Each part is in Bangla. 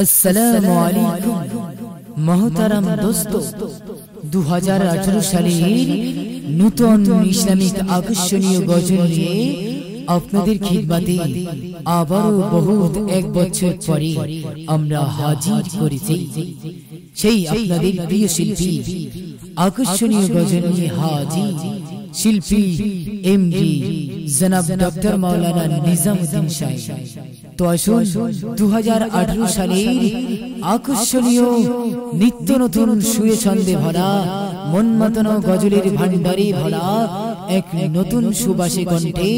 আসসালাম আকর্ষণীয় আপনাদের আবারও এক বছর পরে আমরা হাজির করেছি সেই আপনাদের প্রিয় শিল্পী আকর্ষণীয় গজল নিয়ে হাজির শিল্পী জনাব ডক্টর নিজামুদ্দিন তো আসুন দু সালের আকর্ষণীয় নিত্য নতুন সুয়ে ভরা মন গজলের ভান্ডারে ভরা এক নতুন সুবাসে কণ্ঠে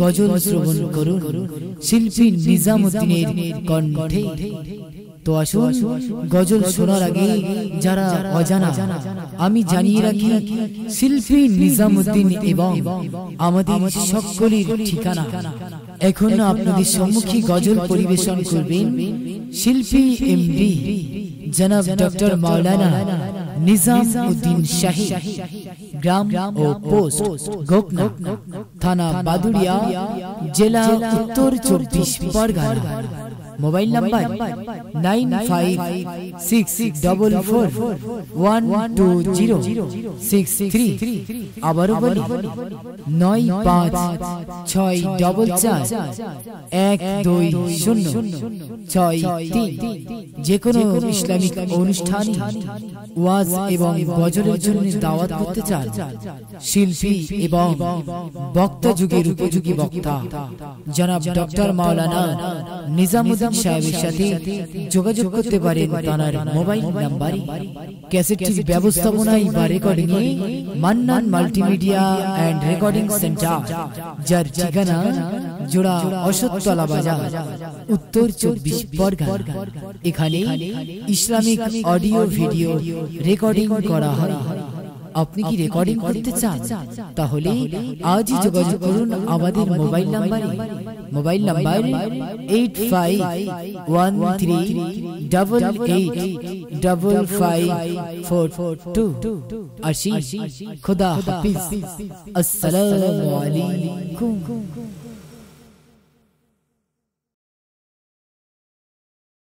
গজল শ্রবণ করুন শিল্পী নিজামুদ্দিনের কণ্ঠে তো আসুন গজল শোনার আগে যারা অজানা আমি জানিয়ে রাখি শিল্পী নিজামুদ্দিন এবং আমাদের সকলের ঠিকানা এখন আপনাদের সম্মুখে গজল পরিবেশন করবেন শিল্পী এমডি জনাব ডক্টর মাওলানা নিজাম উদ্দিন শাহী গ্রাম ও পোস্ট গোকনা থানা বাদুড়িয়া জেলা Uttar Chabbish Pargana mobile number nine five six six double four one one two zero zero six three আবারও বলি নয় পাঁচ ছয় ডবল চার এক দুই শূন্য ছয় তিন যে কোনো ইসলামিক অনুষ্ঠান ওয়াজ এবং বজরের জন্য দাওয়াত করতে চান শিল্পী এবং বক্তা যুগের উপযোগী বক্তা জনাব ডক্টর মাওলানা নিজামুদ্দিন সাহেবের সাথে যোগাযোগ করতে পারে তার মোবাইল নাম্বারে ক্যাসেটটির ব্যবস্থাপনায় বা recording A Mannan multimedia and recording centre যার ঠিকানা জোড়া অশোকতলা বাজার উত্তর চব্বিশ পরগনা এখানে ইসলামিক অডিও ভিডিও রেকর্ডিং করা হয় আপনি কি রেকর্ডিং করতে চান তাহলে আজই যোগাযোগ করুন আমাদের মোবাইল নম্বরে mobile number eight five one three double eight double five four two আশি খুদা হাফিজ আসসালামু আলাইকুম